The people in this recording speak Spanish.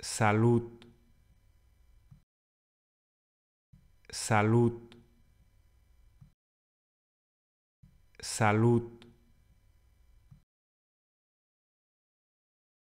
Salud. Salud. Salud.